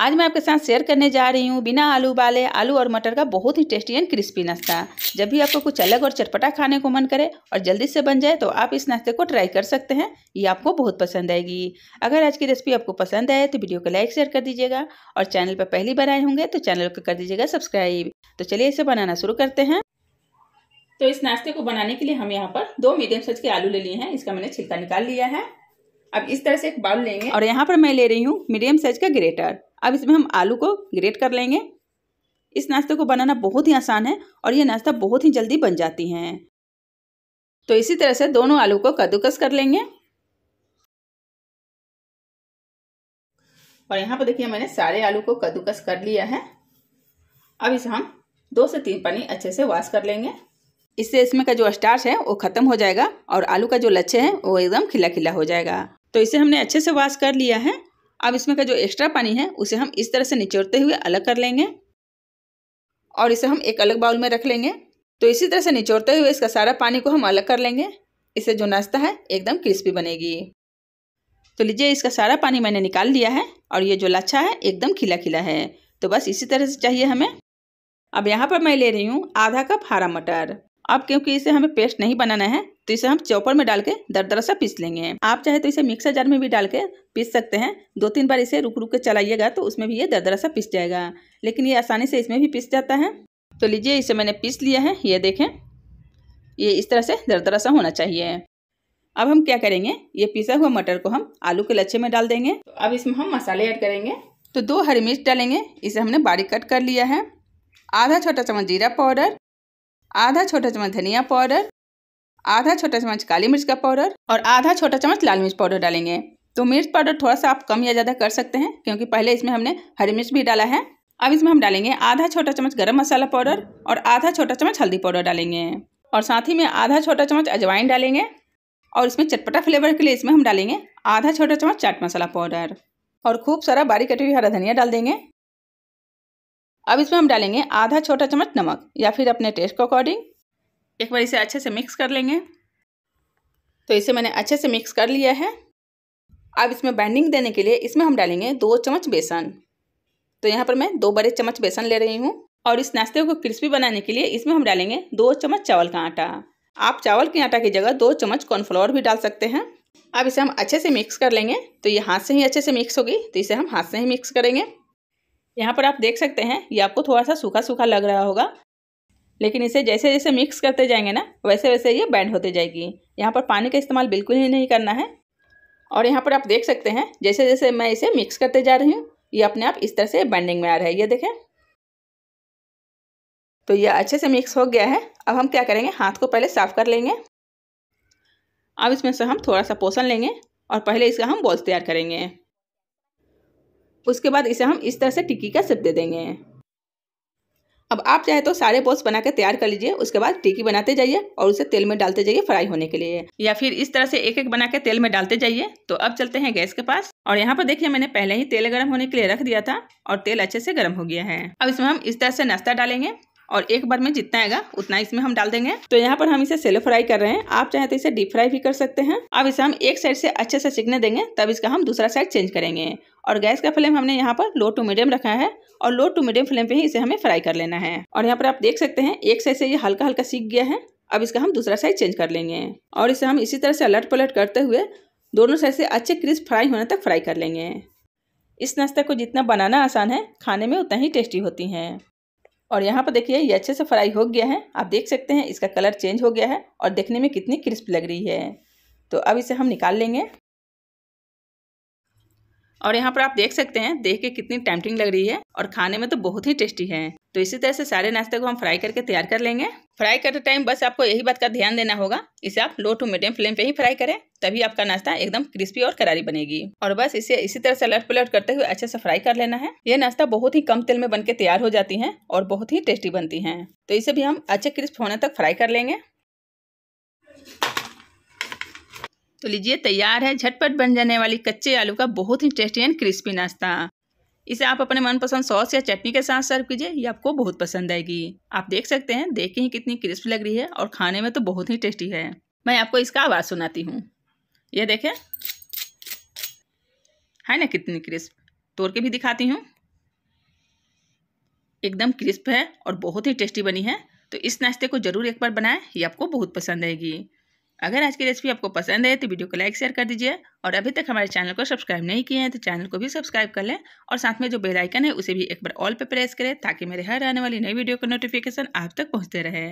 आज मैं आपके साथ शेयर करने जा रही हूँ बिना आलू उबाले आलू और मटर का बहुत ही टेस्टी एंड क्रिस्पी नाश्ता जब भी आपको कुछ अलग और चटपटा खाने को मन करे और जल्दी से बन जाए तो आप इस नाश्ते को ट्राई कर सकते हैं ये आपको बहुत पसंद आएगी अगर आज की रेसिपी आपको पसंद आए तो वीडियो को लाइक शेयर कर दीजिएगा और चैनल पर पहली बार आए होंगे तो चैनल को कर दीजिएगा सब्सक्राइब तो चलिए इसे बनाना शुरू करते हैं तो इस नाश्ते को बनाने के लिए हम यहाँ पर दो मीडियम साइज के आलू ले लिए हैं इसका मैंने छिलका निकाल लिया है अब इस तरह से एक बाउल लेंगे और यहाँ पर मैं ले रही हूँ मीडियम साइज का ग्रेटर अब इसमें हम आलू को ग्रेट कर लेंगे इस नाश्ते को बनाना बहुत ही आसान है और ये नाश्ता बहुत ही जल्दी बन जाती हैं तो इसी तरह से दोनों आलू को कद्दूकस कर लेंगे और यहाँ पर देखिए मैंने सारे आलू को कद्दूकस कर लिया है अब इसे हम दो से तीन पानी अच्छे से वॉश कर लेंगे इससे इसमें का जो स्टार्च है वो ख़त्म हो जाएगा और आलू का जो लच्छे है वो एकदम खिला खिला हो जाएगा तो इसे हमने अच्छे से वॉश कर लिया है अब इसमें का जो एक्स्ट्रा पानी है उसे हम इस तरह से निचोड़ते हुए अलग कर लेंगे और इसे हम एक अलग बाउल में रख लेंगे तो इसी तरह से निचोड़ते हुए इसका सारा पानी को हम अलग कर लेंगे इससे जो नाश्ता है एकदम क्रिस्पी बनेगी तो लीजिए इसका सारा पानी मैंने निकाल लिया है और ये जो लच्छा है एकदम खिला खिला है तो बस इसी तरह से चाहिए हमें अब यहाँ पर मैं ले रही हूँ आधा कप हरा मटर अब क्योंकि इसे हमें पेस्ट नहीं बनाना है तो इसे हम चौपर में डाल के दर दर सा पीस लेंगे आप चाहे तो इसे मिक्सर जार में भी डाल के पीस सकते हैं दो तीन बार इसे रुक रुक के चलाइएगा तो उसमें भी ये दर दर सा पीस जाएगा लेकिन ये आसानी से इसमें भी पीस जाता है तो लीजिए इसे मैंने पीस लिया है ये देखें ये इस तरह से दर दरा सा होना चाहिए अब हम क्या करेंगे ये पिसा हुआ मटर को हम आलू के लच्छे में डाल देंगे तो अब इसमें हम मसाले ऐड करेंगे तो दो हरी मिर्च डालेंगे इसे हमने बारीक कट कर लिया है आधा छोटा चम्मच जीरा पाउडर आधा छोटा चम्मच धनिया पाउडर आधा छोटा चम्मच काली मिर्च का पाउडर और आधा छोटा चम्मच लाल मिर्च पाउडर डालेंगे तो मिर्च पाउडर थोड़ा सा आप कम या ज़्यादा कर सकते हैं क्योंकि पहले इसमें हमने हरी मिर्च भी डाला है अब इसमें हम डालेंगे आधा छोटा चम्मच गरम मसाला पाउडर और आधा छोटा चम्मच हल्दी पाउडर डालेंगे और साथ ही में आधा छोटा चम्मच अजवाइन डालेंगे और इसमें चटपटा फ्लेवर के लिए इसमें हम डालेंगे आधा छोटा चम्मच चाट मसाला पाउडर और खूब सारा बारीक कटी हुई हरा धनिया डाल देंगे अब इसमें हम डालेंगे आधा छोटा चम्मच नमक या फिर अपने टेस्ट के अकॉर्डिंग एक बार इसे अच्छे से मिक्स कर लेंगे तो इसे मैंने अच्छे से मिक्स कर लिया है अब इसमें बाइंडिंग देने के लिए इसमें हम डालेंगे दो चम्मच बेसन तो यहाँ पर मैं दो बड़े चम्मच बेसन ले रही हूँ और इस नाश्ते को क्रिस्पी बनाने के लिए इसमें हम डालेंगे दो चम्मच चावल का आटा आप चावल के आटा की जगह दो चम्मच कॉर्नफ्लोर भी डाल सकते हैं अब इसे हम अच्छे से मिक्स कर लेंगे तो ये हाथ से ही अच्छे से मिक्स होगी तो इसे हम हाथ से ही मिक्स करेंगे यहाँ पर आप देख सकते हैं ये आपको थोड़ा सा सूखा सूखा लग रहा होगा लेकिन इसे जैसे जैसे मिक्स करते जाएंगे ना वैसे वैसे ये बैंड होते जाएगी यहाँ पर पानी का इस्तेमाल बिल्कुल ही नहीं करना है और यहाँ पर आप देख सकते हैं जैसे जैसे मैं इसे मिक्स करते जा रही हूँ ये अपने आप इस तरह से बैंडिंग में आ रहा है ये देखें तो ये अच्छे से मिक्स हो गया है अब हम क्या करेंगे हाथ को पहले साफ़ कर लेंगे अब इसमें से हम थोड़ा सा पोषण लेंगे और पहले इसका हम बॉल्स तैयार करेंगे उसके बाद इसे हम इस तरह से टिक्की का सिप दे देंगे अब आप चाहे तो सारे पोस्ट बना के तैयार कर लीजिए उसके बाद टिक्की बनाते जाइए और उसे तेल में डालते जाइए फ्राई होने के लिए या फिर इस तरह से एक एक बना के तेल में डालते जाइए तो अब चलते हैं गैस के पास और यहाँ पर देखिए मैंने पहले ही तेल गर्म होने के लिए रख दिया था और तेल अच्छे से गर्म हो गया है अब इसमें हम इस तरह से नाश्ता डालेंगे और एक बार में जितना आएगा उतना इसमें हम डाल देंगे तो यहाँ पर हम इसे सेलो फ्राई कर रहे हैं आप चाहे तो इसे डीप फ्राई भी कर सकते हैं अब इसे हम एक साइड से अच्छे से सीखने देंगे तब इसका हम दूसरा साइड चेंज करेंगे और गैस का फ्लेम हमने यहाँ पर लो टू मीडियम रखा है और लो टू मीडियम फ्लेम पे ही इसे हमें फ्राई कर लेना है और यहाँ पर आप देख सकते हैं एक साइड से ये हल्का हल्का सीख गया है अब इसका हम दूसरा साइड चेंज कर लेंगे और इसे हम इसी तरह से अलट पलट करते हुए दोनों साइड से अच्छे क्रिस्प फ्राई होने तक फ्राई कर लेंगे इस नाश्ते को जितना बनाना आसान है खाने में उतना ही टेस्टी होती हैं और यहाँ पर देखिए ये अच्छे से फ्राई हो गया है आप देख सकते हैं इसका कलर चेंज हो गया है और देखने में कितनी क्रिस्प लग रही है तो अब इसे हम निकाल लेंगे और यहाँ पर आप देख सकते हैं देख के कितनी टेम्पटिंग लग रही है और खाने में तो बहुत ही टेस्टी है तो इसी तरह से सारे नाश्ते को हम फ्राई करके तैयार कर लेंगे फ्राई करते टाइम बस आपको यही बात का ध्यान देना होगा इसे आप लो टू मीडियम फ्लेम पे ही फ्राई करें तभी आपका नाश्ता एकदम क्रिस्पी और करारी बनेगी और बस इसे इसी तरह से अलट पलट करते हुए अच्छे से फ्राई कर लेना है यह नाश्ता बहुत ही कम तेल में बनके तैयार हो जाती है और बहुत ही टेस्टी बनती है तो इसे भी हम अच्छे क्रिस्प होने तक फ्राई कर लेंगे तो लीजिए तैयार है झटपट बन जाने वाली कच्चे आलू का बहुत ही टेस्टी एंड क्रिस्पी नाश्ता इसे आप अपने मनपसंद सॉस या चटनी के साथ सर्व कीजिए ये आपको बहुत पसंद आएगी आप देख सकते हैं देख के ही कितनी क्रिस्प लग रही है और खाने में तो बहुत ही टेस्टी है मैं आपको इसका आवाज़ सुनाती हूँ यह देखें है ना कितनी क्रिस्प तोड़ के भी दिखाती हूँ एकदम क्रिस्प है और बहुत ही टेस्टी बनी है तो इस नाश्ते को ज़रूर एक बार बनाएं ये आपको बहुत पसंद आएगी अगर आज की रेसिपी आपको पसंद है तो वीडियो को लाइक शेयर कर दीजिए और अभी तक हमारे चैनल को सब्सक्राइब नहीं किए हैं तो चैनल को भी सब्सक्राइब कर लें और साथ में जो बेल आइकन है उसे भी एक बार ऑल पर प्रेस करें ताकि मेरे हर आने वाली नई वीडियो का नोटिफिकेशन आप तक पहुंचते रहे